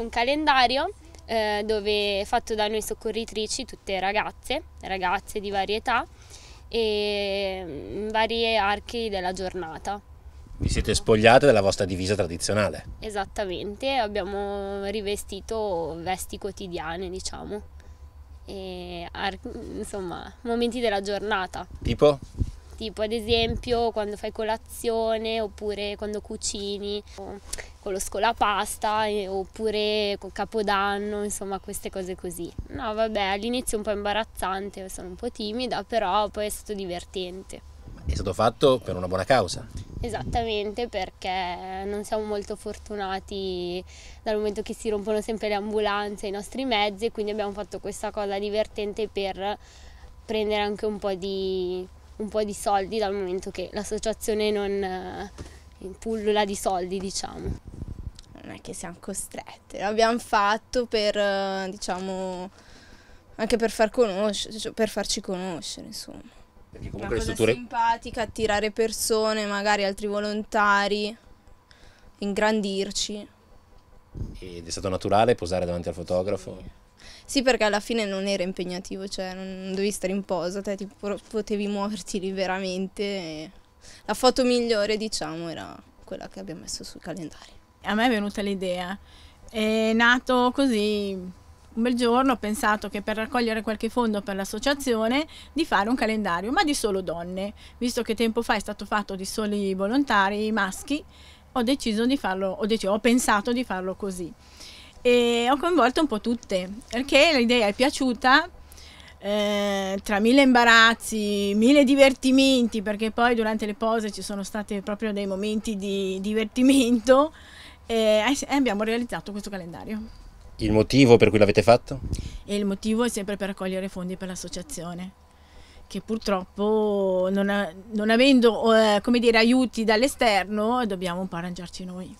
un calendario eh, dove è fatto da noi soccorritrici, tutte ragazze, ragazze di varie età e mm, varie archi della giornata. Vi siete spogliate della vostra divisa tradizionale? Esattamente, abbiamo rivestito vesti quotidiane, diciamo, e insomma, momenti della giornata. Tipo? tipo ad esempio quando fai colazione oppure quando cucini con lo scolapasta oppure con capodanno, insomma queste cose così. No vabbè, all'inizio un po' imbarazzante, sono un po' timida, però poi è stato divertente. È stato fatto per una buona causa. Esattamente perché non siamo molto fortunati dal momento che si rompono sempre le ambulanze, i nostri mezzi, quindi abbiamo fatto questa cosa divertente per prendere anche un po' di un po' di soldi dal momento che l'associazione non pullula eh, di soldi, diciamo. Non è che siamo costrette, l'abbiamo fatto per, eh, diciamo, anche per, far conoscere, cioè, per farci conoscere, insomma. Perché comunque Una cosa strutture... simpatica, attirare persone, magari altri volontari, ingrandirci. Ed è stato naturale posare davanti al fotografo? Sì. Sì, perché alla fine non era impegnativo, cioè non dovevi stare in posa, te ti, potevi muoverti liberamente. La foto migliore, diciamo, era quella che abbiamo messo sul calendario. A me è venuta l'idea. È nato così un bel giorno ho pensato che per raccogliere qualche fondo per l'associazione di fare un calendario, ma di solo donne, visto che tempo fa è stato fatto di soli volontari maschi, ho deciso di farlo, ho, deciso, ho pensato di farlo così e ho coinvolto un po' tutte perché l'idea è piaciuta eh, tra mille imbarazzi, mille divertimenti, perché poi durante le pause ci sono stati proprio dei momenti di divertimento e abbiamo realizzato questo calendario. Il motivo per cui l'avete fatto? E il motivo è sempre per raccogliere fondi per l'associazione, che purtroppo non, ha, non avendo eh, dire, aiuti dall'esterno dobbiamo un po' arrangiarci noi.